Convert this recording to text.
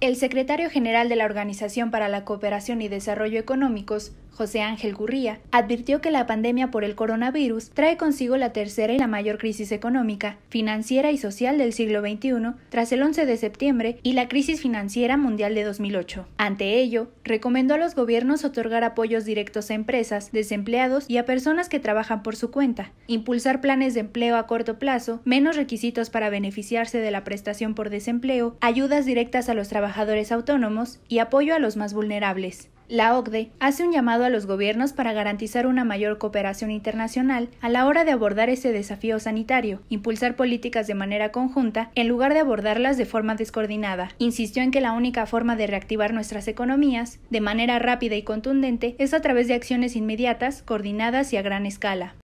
El secretario general de la Organización para la Cooperación y Desarrollo Económicos, José Ángel Gurría, advirtió que la pandemia por el coronavirus trae consigo la tercera y la mayor crisis económica, financiera y social del siglo XXI tras el 11 de septiembre y la crisis financiera mundial de 2008. Ante ello, recomendó a los gobiernos otorgar apoyos directos a empresas, desempleados y a personas que trabajan por su cuenta, impulsar planes de empleo a corto plazo, menos requisitos para beneficiarse de la prestación por desempleo, ayudas directas a los trabajadores autónomos y apoyo a los más vulnerables. La OCDE hace un llamado a los gobiernos para garantizar una mayor cooperación internacional a la hora de abordar ese desafío sanitario, impulsar políticas de manera conjunta en lugar de abordarlas de forma descoordinada. Insistió en que la única forma de reactivar nuestras economías, de manera rápida y contundente, es a través de acciones inmediatas, coordinadas y a gran escala.